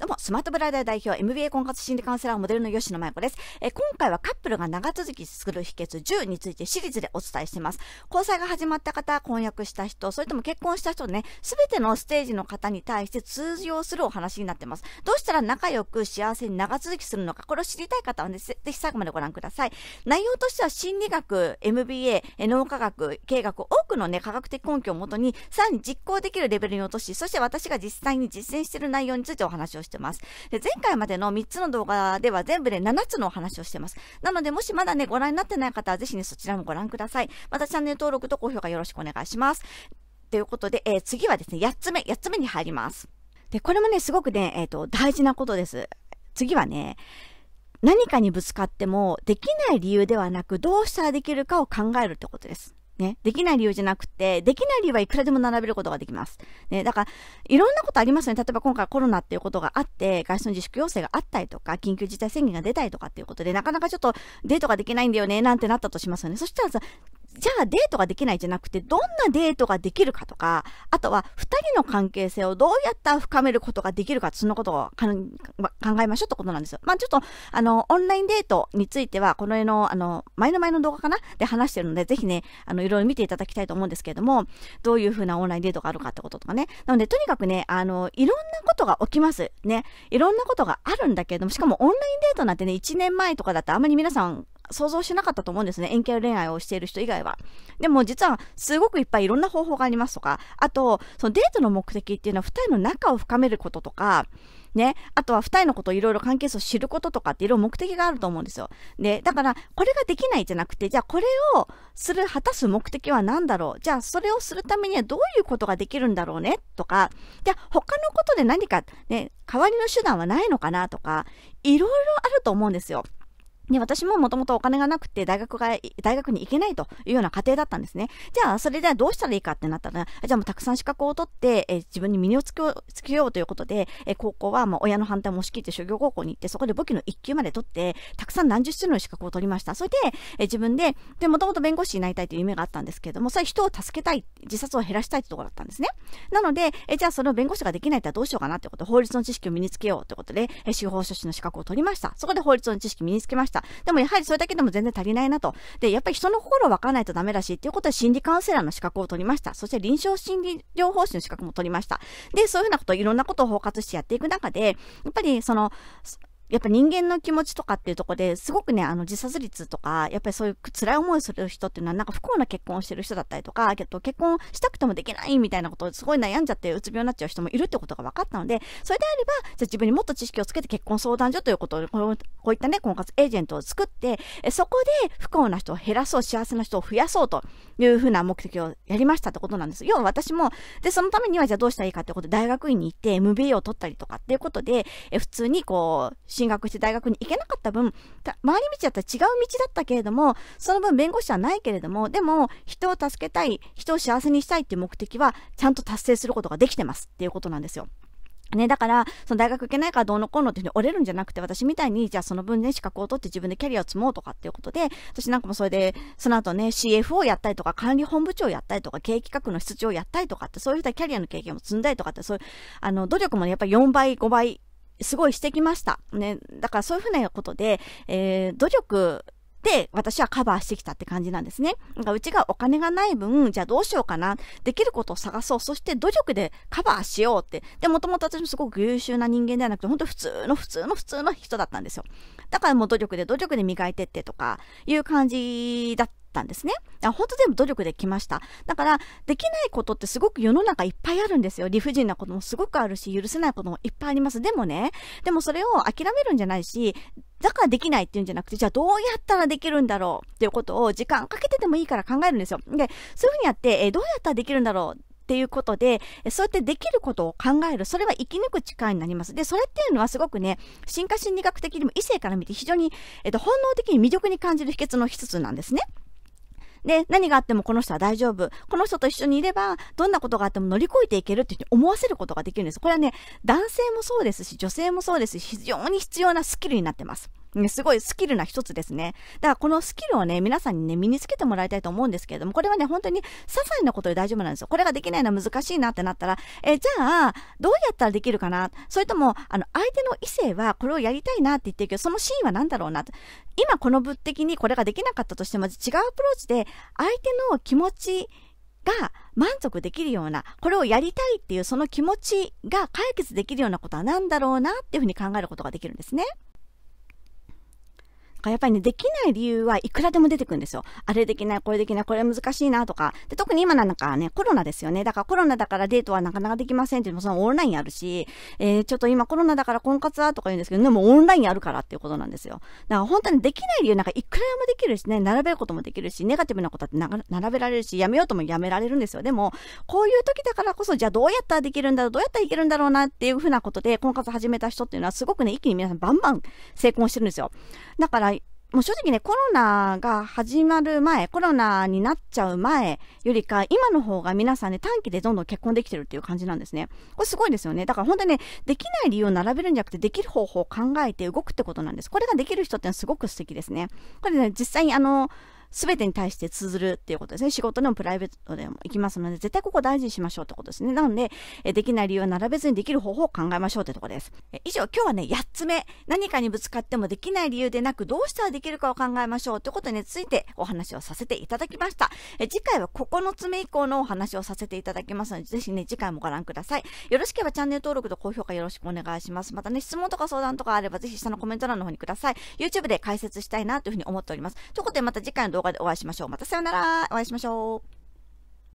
どうも、スマートブライダー代表 MBA 婚活心理カウンセラーモデルの吉野麻衣子です。え今回はカップルが長続きする秘訣10についてシリーズでお伝えしています。交際が始まった方、婚約した人、それとも結婚した人ね、すべてのステージの方に対して通用するお話になってます。どうしたら仲良く幸せに長続きするのか、これを知りたい方はね、ぜひ最後までご覧ください。内容としては心理学、MBA、脳科学、経学、多くのね、科学的根拠をもとに、さらに実行できるレベルに落とし、そして私が実際に実践している内容についてお話をしてしてます。で、前回までの3つの動画では全部で7つのお話をしてます。なので、もしまだね、ご覧になってない方はぜひね、そちらもご覧ください。またチャンネル登録と高評価よろしくお願いします。ということで、えー、次はですね、8つ目、8つ目に入ります。で、これもね、すごくね、えっ、ー、と、大事なことです。次はね、何かにぶつかっても、できない理由ではなく、どうしたらできるかを考えるってことです。ね、できない理由じゃなくて、できない理由はいくらでも並べることができます。ね、だから、いろんなことありますよね。例えば今回コロナっていうことがあって、外出の自粛要請があったりとか、緊急事態宣言が出たりとかっていうことで、なかなかちょっとデートができないんだよね、なんてなったとしますよね。そしたらさ、じゃあデートができないじゃなくて、どんなデートができるかとか、あとは2人の関係性をどうやったら深めることができるか、そのことを考えましょうってことなんですよ。まあちょっと、あの、オンラインデートについては、この絵の、あの、前の前の動画かなで話してるので、ぜひね、あの、いろいろ見ていただきたいと思うんですけれども、どういうふうなオンラインデートがあるかってこととかね。なので、とにかくね、あの、いろんなことが起きます。ね。いろんなことがあるんだけれども、しかもオンラインデートなんてね、1年前とかだったらあんまり皆さん想像しなかったと思うんですね。遠距離恋愛をしている人以外は。でも実はすごくいっぱいいろんな方法がありますとか、あと、そのデートの目的っていうのは2人の仲を深めることとか、ね、あとは2人のことをいろいろ関係性を知ることとかっていろいろ目的があると思うんですよ。で、だからこれができないじゃなくて、じゃあこれをする、果たす目的は何だろうじゃあそれをするためにはどういうことができるんだろうねとか、じゃあ他のことで何かね、代わりの手段はないのかなとか、いろいろあると思うんですよ。で、私ももともとお金がなくて大学が、大学に行けないというような家庭だったんですね。じゃあ、それではどうしたらいいかってなったら、じゃあもうたくさん資格を取って、え自分に身をつけようつけようということで、え高校はもう親の反対も押し切って修行高校に行って、そこで簿記の1級まで取って、たくさん何十種類の資格を取りました。それで、え自分で、で、もともと弁護士になりたいという夢があったんですけれども、それ人を助けたい、自殺を減らしたいってところだったんですね。なので、えじゃあそれを弁護士ができないとはどうしようかなってこと法律の知識を身につけようということで、え司法書士の資格を取りました。そこで法律の知識身につけました。。でもやはりそれだけでも全然足りないなと。で、やっぱり人の心を分からないとダメだし、っていうことで心理カウンセラーの資格を取りました。そして臨床心理療法士の資格も取りました。で、そういうふうなこと、いろんなことを包括してやっていく中で、やっぱりその、やっぱ人間の気持ちとかっていうとこですごくね、あの自殺率とか、やっぱりそういう辛い思いする人っていうのはなんか不幸な結婚をしてる人だったりとか、結婚したくてもできないみたいなことをすごい悩んじゃってうつ病になっちゃう人もいるってことが分かったので、それであれば、じゃあ自分にもっと知識をつけて結婚相談所ということを、こういったね、婚活エージェントを作って、そこで不幸な人を減らそう、幸せな人を増やそうというふうな目的をやりましたってことなんです。要は私も、で、そのためにはじゃあどうしたらいいかってことで大学院に行って MBA を取ったりとかっていうことで、普通にこう、進学して大学に行けなかった分、た回り道だったら違う道だったけれども、その分弁護士はないけれども、でも人を助けたい、人を幸せにしたいっていう目的はちゃんと達成することができてますっていうことなんですよ。ね、だから、その大学行けないからどうのこうのっていうに折れるんじゃなくて、私みたいに、じゃあその分ね、資格を取って自分でキャリアを積もうとかっていうことで、私なんかもそれで、その後ね、CF をやったりとか、管理本部長をやったりとか、経営企画の室長をやったりとかって、そういうふキャリアの経験を積んだりとかって、そういう、あの、努力もね、やっぱり4倍、5倍すごいしてきました。ね。だからそういうふうなことで、えー、努力で私はカバーしてきたって感じなんですね。だからうちがお金がない分、じゃあどうしようかな。できることを探そう。そして努力でカバーしようって。で、もともと私もすごく優秀な人間ではなくて、本当普通の普通の普通の人だったんですよ。だからもう努力で努力で磨いてってとかいう感じだった。ったんですね。あ本当全部努力できました。だから、できないことってすごく世の中いっぱいあるんですよ。理不尽なこともすごくあるし、許せないこともいっぱいあります。でもね、でもそれを諦めるんじゃないし、だからできないっていうんじゃなくて、じゃあどうやったらできるんだろうっていうことを時間かけてでもいいから考えるんですよ。で、そういうふうにやって、えどうやったらできるんだろうっていうことで、そうやってできることを考える。それは生き抜く力になります。で、それっていうのはすごくね、進化心理学的にも異性から見て非常に、えっと、本能的に魅力に感じる秘訣の一つなんですね。で、何があってもこの人は大丈夫。この人と一緒にいれば、どんなことがあっても乗り越えていけるっていうふうに思わせることができるんです。これはね、男性もそうですし、女性もそうですし、非常に必要なスキルになってます。ね、すごいスキルな一つですね。だからこのスキルをね、皆さんにね、身につけてもらいたいと思うんですけれども、これはね、本当に些細なことで大丈夫なんですよ。これができないのは難しいなってなったら、えじゃあ、どうやったらできるかなそれとも、あの、相手の異性はこれをやりたいなって言ってるけど、そのシーンは何だろうな今この物的にこれができなかったとしても、違うアプローチで、相手の気持ち、が満足できるような、これをやりたいっていうその気持ちが解決できるようなことは何だろうなっていうふうに考えることができるんですね。かやっぱりね、できない理由はいくらでも出てくるんですよ。あれできない、これできない、これ難しいなとか。で、特に今なんかね、コロナですよね。だからコロナだからデートはなかなかできませんっていうのもそのオンラインあるし、えー、ちょっと今コロナだから婚活はとか言うんですけど、でもオンラインあるからっていうことなんですよ。だから本当にできない理由なんかいくらでもできるしね、並べることもできるし、ネガティブなことって並べられるし、やめようともやめられるんですよ。でも、こういう時だからこそ、じゃあどうやったらできるんだろう、どうやったらいけるんだろうなっていうふうなことで、婚活始めた人っていうのはすごくね、一気に皆さんバンバン成功してるんですよ。だから、もう正直ね、コロナが始まる前、コロナになっちゃう前よりか、今の方が皆さんね、短期でどんどん結婚できてるっていう感じなんですね。これすごいですよね。だから本当にね、できない理由を並べるんじゃなくて、できる方法を考えて動くってことなんです。これができる人ってすごく素敵ですね。これね、実際にあの、全てに対して通ずるっていうことですね。仕事でもプライベートでも行きますので、絶対ここ大事にしましょうってことですね。なので、えできない理由は並べずにできる方法を考えましょうってとこです。え以上、今日はね、8つ目。何かにぶつかってもできない理由でなく、どうしたらできるかを考えましょうってことについてお話をさせていただきました。え次回は9つ目以降のお話をさせていただきますので、ぜひね、次回もご覧ください。よろしければチャンネル登録と高評価よろしくお願いします。またね、質問とか相談とかあれば、ぜひ下のコメント欄の方にください。YouTube で解説したいなというふうに思っております。ということで、また次回の動動画でお会いしましょう。またさよなら。お会いしましょう。